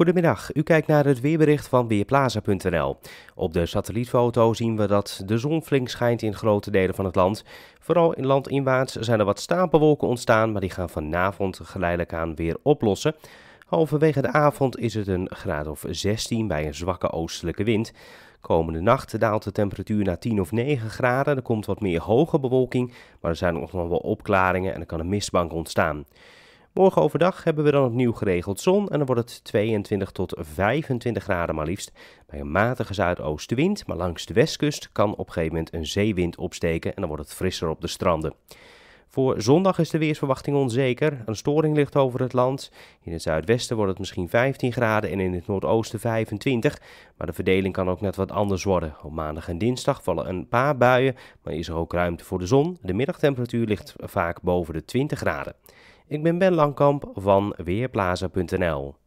Goedemiddag, u kijkt naar het weerbericht van Weerplaza.nl. Op de satellietfoto zien we dat de zon flink schijnt in grote delen van het land. Vooral in landinwaarts zijn er wat stapelwolken ontstaan, maar die gaan vanavond geleidelijk aan weer oplossen. Halverwege de avond is het een graad of 16 bij een zwakke oostelijke wind. Komende nacht daalt de temperatuur naar 10 of 9 graden. Er komt wat meer hoge bewolking, maar er zijn nog wel opklaringen en er kan een mistbank ontstaan. Morgen overdag hebben we dan opnieuw geregeld zon en dan wordt het 22 tot 25 graden maar liefst. Bij een matige zuidoostenwind, maar langs de westkust kan op een gegeven moment een zeewind opsteken en dan wordt het frisser op de stranden. Voor zondag is de weersverwachting onzeker. Een storing ligt over het land. In het zuidwesten wordt het misschien 15 graden en in het noordoosten 25. Maar de verdeling kan ook net wat anders worden. Op maandag en dinsdag vallen een paar buien, maar is er ook ruimte voor de zon. De middagtemperatuur ligt vaak boven de 20 graden. Ik ben Ben Langkamp van Weerplaza.nl.